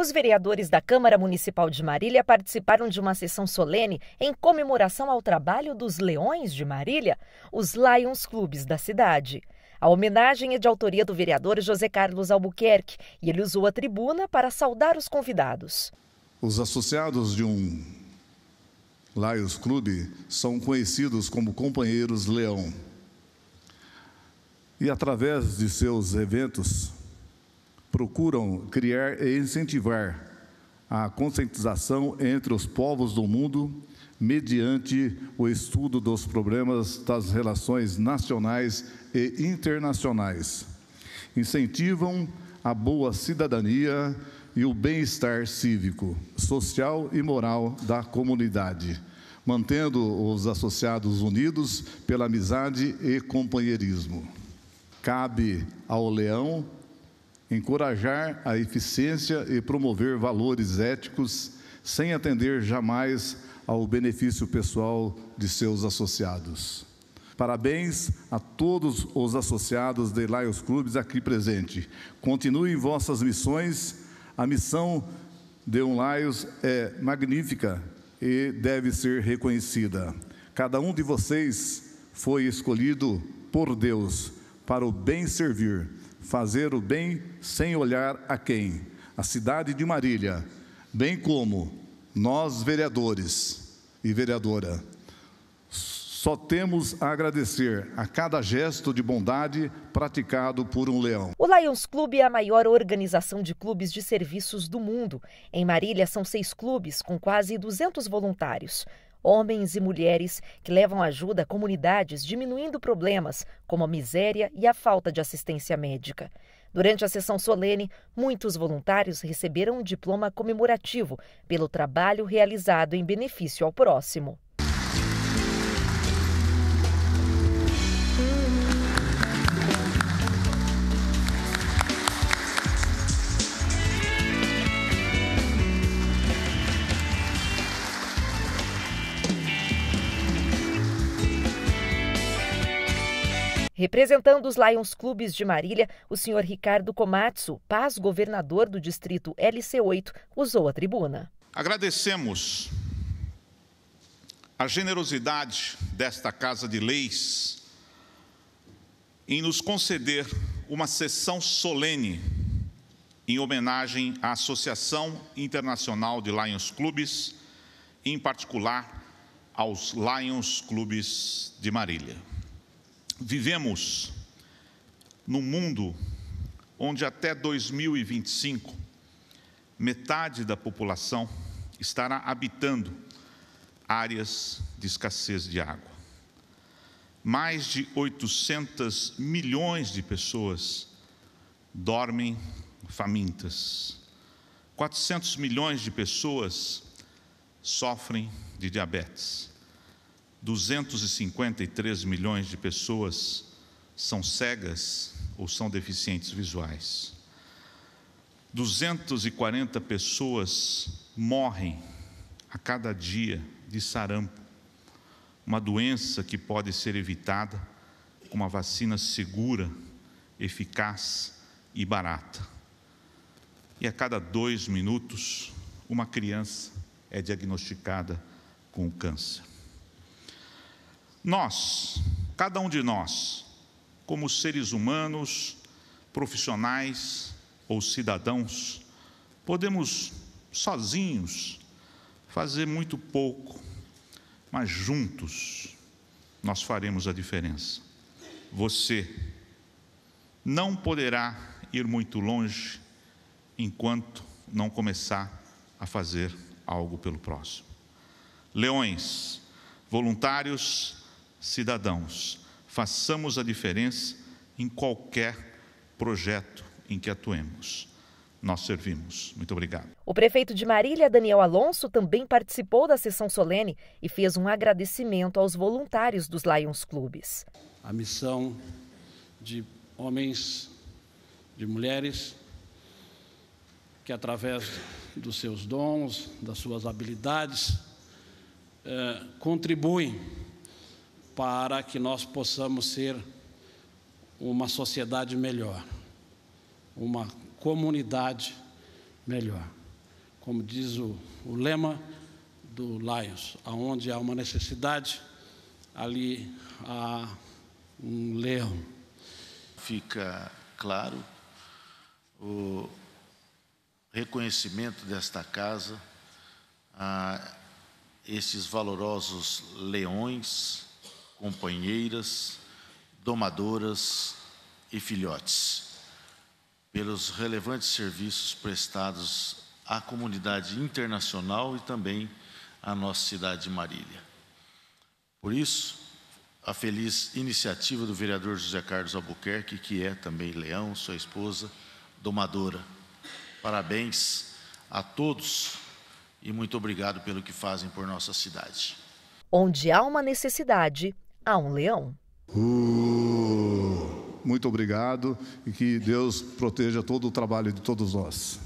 Os vereadores da Câmara Municipal de Marília participaram de uma sessão solene em comemoração ao trabalho dos Leões de Marília, os Lions Clubes da cidade. A homenagem é de autoria do vereador José Carlos Albuquerque e ele usou a tribuna para saudar os convidados. Os associados de um Lions Clube são conhecidos como companheiros leão. E através de seus eventos, procuram criar e incentivar a conscientização entre os povos do mundo mediante o estudo dos problemas das relações nacionais e internacionais. Incentivam a boa cidadania e o bem-estar cívico, social e moral da comunidade, mantendo os associados unidos pela amizade e companheirismo. Cabe ao leão encorajar a eficiência e promover valores éticos sem atender jamais ao benefício pessoal de seus associados. Parabéns a todos os associados de Lions Clubes aqui presente. Continuem vossas missões. A missão de um Lions é magnífica e deve ser reconhecida. Cada um de vocês foi escolhido por Deus para o bem servir fazer o bem sem olhar a quem, a cidade de Marília, bem como nós vereadores e vereadora. Só temos a agradecer a cada gesto de bondade praticado por um leão. O Lions Clube é a maior organização de clubes de serviços do mundo. Em Marília são seis clubes com quase 200 voluntários homens e mulheres que levam ajuda a comunidades diminuindo problemas como a miséria e a falta de assistência médica. Durante a sessão solene, muitos voluntários receberam um diploma comemorativo pelo trabalho realizado em benefício ao próximo. Representando os Lions Clubes de Marília, o senhor Ricardo Comatsu, paz-governador do distrito LC8, usou a tribuna. Agradecemos a generosidade desta Casa de Leis em nos conceder uma sessão solene em homenagem à Associação Internacional de Lions Clubes, em particular aos Lions Clubes de Marília. Vivemos num mundo onde até 2025 metade da população estará habitando áreas de escassez de água. Mais de 800 milhões de pessoas dormem famintas. 400 milhões de pessoas sofrem de diabetes. 253 milhões de pessoas são cegas ou são deficientes visuais. 240 pessoas morrem a cada dia de sarampo, uma doença que pode ser evitada com uma vacina segura, eficaz e barata. E a cada dois minutos, uma criança é diagnosticada com câncer. Nós, cada um de nós, como seres humanos, profissionais ou cidadãos, podemos sozinhos fazer muito pouco, mas juntos nós faremos a diferença. Você não poderá ir muito longe enquanto não começar a fazer algo pelo próximo. Leões, voluntários cidadãos, façamos a diferença em qualquer projeto em que atuemos. Nós servimos. Muito obrigado. O prefeito de Marília, Daniel Alonso, também participou da sessão solene e fez um agradecimento aos voluntários dos Lions Clubes. A missão de homens, de mulheres, que através dos seus dons, das suas habilidades, eh, contribuem para que nós possamos ser uma sociedade melhor, uma comunidade melhor. Como diz o, o lema do Lions, aonde há uma necessidade, ali há um leão. Fica claro o reconhecimento desta casa a esses valorosos leões companheiras, domadoras e filhotes, pelos relevantes serviços prestados à comunidade internacional e também à nossa cidade de Marília. Por isso, a feliz iniciativa do vereador José Carlos Albuquerque, que é também leão, sua esposa, domadora. Parabéns a todos e muito obrigado pelo que fazem por nossa cidade. Onde há uma necessidade, a ah, um leão. Muito obrigado e que Deus proteja todo o trabalho de todos nós.